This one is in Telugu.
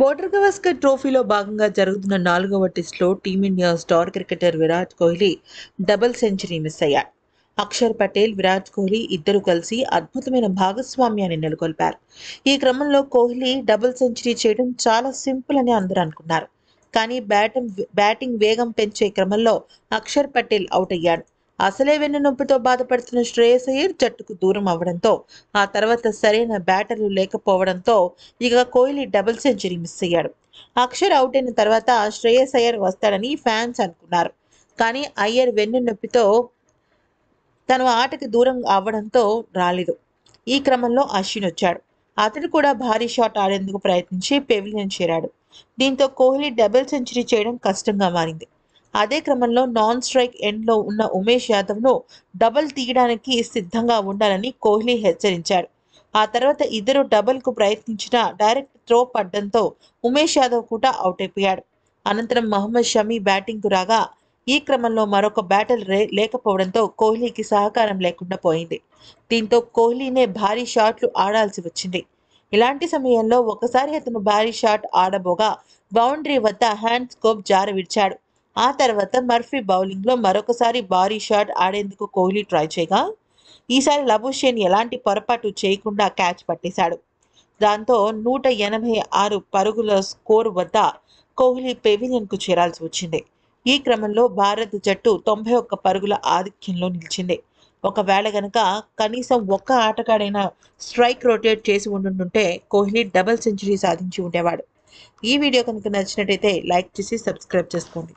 బోర్డర్ గవస్కర్ ట్రోఫీలో భాగంగా జరుగుతున్న నాలుగవ టెస్టులో team India star cricketer Virat Kohli double century miss అయ్యారు అక్షర్ పటేల్ విరాట్ కోహ్లీ ఇద్దరు కలిసి అద్భుతమైన భాగస్వామ్యాన్ని నెలకొల్పారు ఈ క్రమంలో కోహ్లీ డబుల్ సెంచరీ చేయడం చాలా సింపుల్ అని అందరూ అనుకున్నారు కానీ బ్యాటింగ్ వేగం పెంచే క్రమంలో అక్షర్ పటేల్ అవుట్ అయ్యాడు అసలే వెన్ను నొప్పితో బాధపడుతున్న శ్రేయస్ అయ్యర్ జట్టుకు దూరం అవ్వడంతో ఆ తర్వాత సరైన బ్యాటర్లు లేకపోవడంతో ఇక కోహ్లీ డబుల్ సెంచరీ మిస్ అయ్యాడు అక్షర్ అవుట్ అయిన తర్వాత శ్రేయస్ అయ్యర్ వస్తాడని ఫ్యాన్స్ అనుకున్నారు కానీ అయ్యర్ వెన్ను నొప్పితో తను ఆటకి దూరం అవ్వడంతో రాలేదు ఈ క్రమంలో అశ్విన్ వచ్చాడు అతడు కూడా భారీ షాట్ ఆడేందుకు ప్రయత్నించి పెవిలియన్ చేరాడు దీంతో కోహ్లీ డబుల్ సెంచరీ చేయడం కష్టంగా మారింది అదే క్రమంలో నాన్ స్ట్రైక్ ఎండ్లో ఉన్న ఉమేష్ యాదవ్ను డబుల్ తీయడానికి సిద్ధంగా ఉండాలని కోహ్లీ హెచ్చరించాడు ఆ తర్వాత ఇద్దరు కు ప్రయత్నించిన డైరెక్ట్ త్రో పడ్డంతో ఉమేష్ యాదవ్ కూడా అవుట్ అయిపోయాడు అనంతరం మహమ్మద్ షమీ బ్యాటింగ్కు రాగా ఈ క్రమంలో మరొక బ్యాటల్ లేకపోవడంతో కోహ్లీకి సహకారం లేకుండా పోయింది దీంతో కోహ్లీనే భారీ షాట్లు ఆడాల్సి వచ్చింది ఇలాంటి సమయంలో ఒకసారి అతను భారీ షాట్ ఆడబోగా బౌండరీ వద్ద హ్యాండ్ స్కోప్ జార విడిచాడు ఆ తర్వాత మర్ఫీ బౌలింగ్లో మరొకసారి భారీ షాట్ ఆడేందుకు కోహ్లీ ట్రై చేయగా ఈసారి లబుషేన్ ఎలాంటి పొరపాటు చేయకుండా క్యాచ్ పట్టేశాడు దాంతో నూట ఎనభై ఆరు పరుగుల స్కోర్ వద్ద కోహ్లీ పెవిలియన్కు చేరాల్సి వచ్చింది ఈ క్రమంలో భారత్ జట్టు తొంభై ఒక్క పరుగుల ఆధిక్యంలో నిలిచింది ఒకవేళ గనక కనీసం ఒక్క ఆటగాడైనా స్ట్రైక్ రొటేట్ చేసి ఉండుంటే కోహ్లీ డబుల్ సెంచరీ సాధించి ఉండేవాడు ఈ వీడియో కనుక నచ్చినట్టయితే లైక్ చేసి సబ్స్క్రైబ్ చేసుకోండి